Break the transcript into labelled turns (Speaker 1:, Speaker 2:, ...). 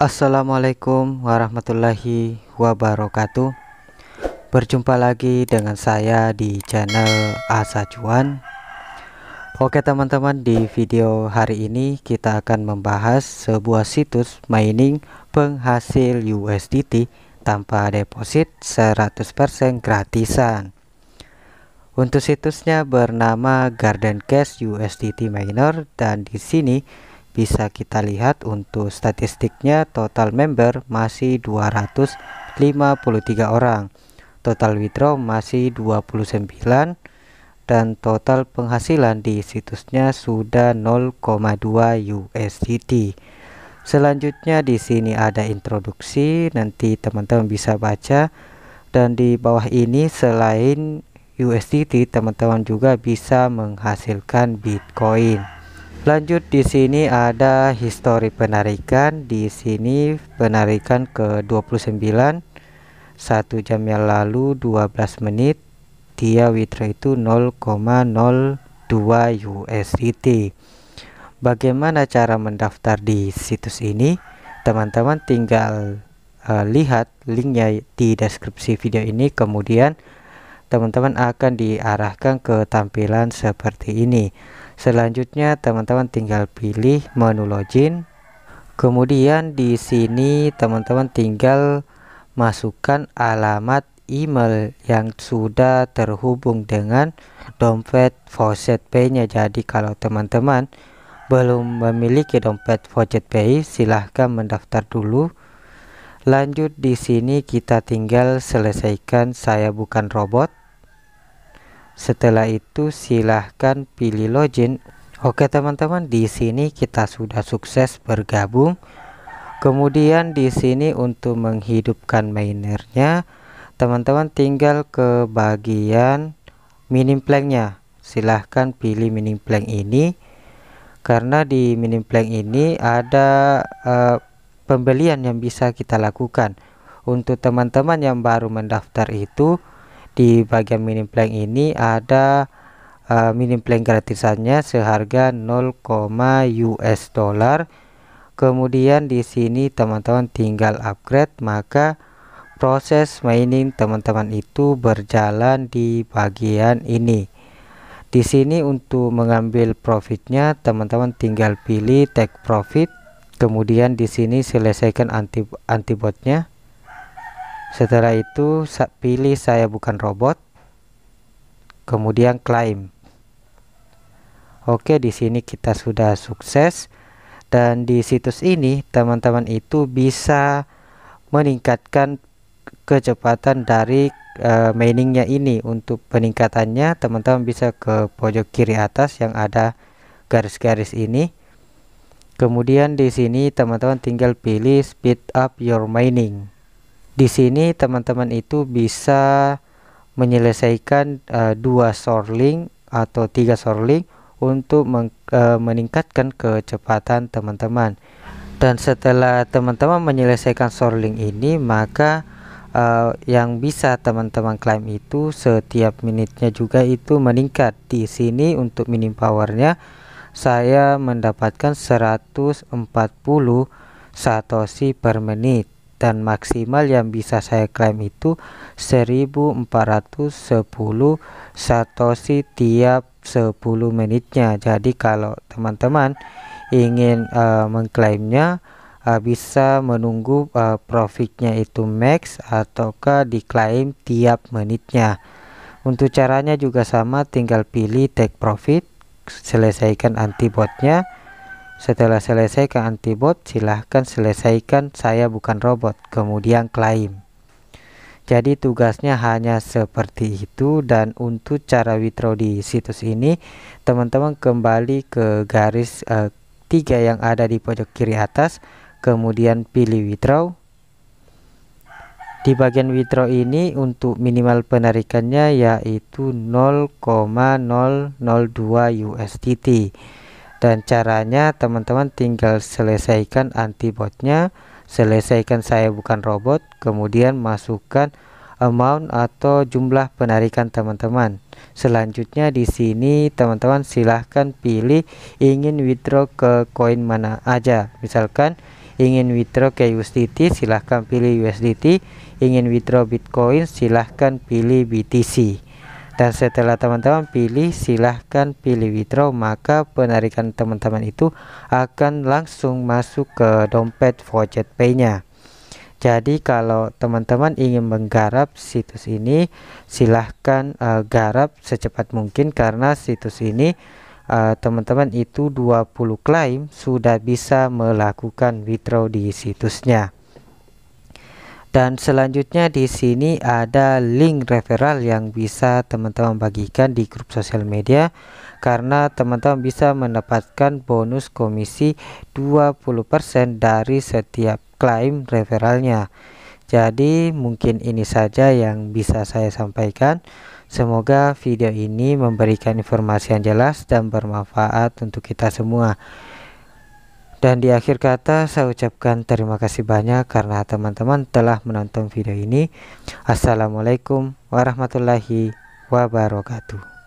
Speaker 1: Assalamualaikum warahmatullahi wabarakatuh Berjumpa lagi dengan saya di channel Asa Asajuan Oke teman-teman di video hari ini kita akan membahas sebuah situs mining penghasil USDT tanpa deposit 100% gratisan Untuk situsnya bernama Garden Cash USDT Miner dan di sini bisa kita lihat untuk statistiknya total member masih 253 orang total withdraw masih 29 dan total penghasilan di situsnya sudah 0,2 USDT selanjutnya di sini ada introduksi nanti teman-teman bisa baca dan di bawah ini selain USDT teman-teman juga bisa menghasilkan Bitcoin Lanjut di sini ada histori penarikan. Di sini penarikan ke 29 1 jam yang lalu 12 menit. Dia withdraw itu 0,02 USDT. Bagaimana cara mendaftar di situs ini? Teman-teman tinggal uh, lihat linknya di deskripsi video ini kemudian teman-teman akan diarahkan ke tampilan seperti ini Selanjutnya teman-teman tinggal pilih menu login. Kemudian di sini teman-teman tinggal masukkan alamat email yang sudah terhubung dengan dompet faucet pay-nya. Jadi kalau teman-teman belum memiliki dompet faucet pay, silahkan mendaftar dulu. Lanjut di sini kita tinggal selesaikan saya bukan robot. Setelah itu silahkan pilih login. Oke teman-teman, di sini kita sudah sukses bergabung. Kemudian di sini untuk menghidupkan mainernya, teman-teman tinggal ke bagian minim planknya. Silahkan pilih minim plank ini karena di minim plank ini ada uh, pembelian yang bisa kita lakukan. Untuk teman-teman yang baru mendaftar itu di bagian mini plank ini ada uh, mini plank gratisannya seharga 0, US dollar kemudian di sini teman-teman tinggal upgrade maka proses mining teman-teman itu berjalan di bagian ini di sini untuk mengambil profitnya teman-teman tinggal pilih take profit kemudian di sini selesaikan anti antibotnya setelah itu pilih saya bukan robot. Kemudian claim. Oke, di sini kita sudah sukses dan di situs ini teman-teman itu bisa meningkatkan kecepatan dari uh, eh, miningnya ini untuk peningkatannya teman-teman bisa ke pojok kiri atas yang ada garis-garis ini kemudian di sini teman-teman tinggal pilih speed up your mining di sini teman-teman itu bisa menyelesaikan uh, dua sorling atau tiga sorling untuk men uh, eh, meningkatkan kecepatan teman-teman. Dan setelah teman-teman menyelesaikan sorling ini, maka uh, yang bisa teman-teman klaim itu setiap menitnya juga itu meningkat. Di sini untuk minim powernya saya mendapatkan 140 satoshi per menit dan maksimal yang bisa saya klaim itu 1410 satoshi tiap 10 menitnya jadi kalau teman-teman ingin uh, mengklaimnya uh, bisa menunggu uh, profitnya itu max ataukah diklaim tiap menitnya untuk caranya juga sama tinggal pilih take profit selesaikan antibotnya setelah selesai ke antibot, silahkan selesaikan saya bukan robot, kemudian klaim. Jadi tugasnya hanya seperti itu dan untuk cara withdraw di situs ini teman-teman kembali ke garis eh, 3 yang ada di pojok kiri atas kemudian pilih withdraw di bagian withdraw ini untuk minimal penarikannya yaitu 0,002 USDT dan caranya teman-teman tinggal selesaikan antibotnya selesaikan saya bukan robot kemudian masukkan amount atau jumlah penarikan teman-teman selanjutnya di sini teman-teman silahkan pilih ingin withdraw ke koin mana aja misalkan ingin withdraw ke USDT silahkan pilih USDT ingin withdraw Bitcoin silahkan pilih BTC dan setelah teman-teman pilih silahkan pilih withdraw maka penarikan teman-teman itu akan langsung masuk ke dompet voucher pay nya jadi kalau teman-teman ingin menggarap situs ini silahkan uh, garap secepat mungkin karena situs ini eh, teman-teman uh, itu 20 klaim sudah bisa melakukan withdraw di situsnya dan selanjutnya di sini ada link referral yang bisa teman-teman bagikan di grup sosial media karena teman-teman bisa mendapatkan bonus komisi 20% dari setiap klaim referralnya jadi mungkin ini saja yang bisa saya sampaikan semoga video ini memberikan informasi yang jelas dan bermanfaat untuk kita semua dan di akhir kata saya ucapkan terima kasih banyak karena teman-teman telah menonton video ini. Assalamualaikum warahmatullahi wabarakatuh.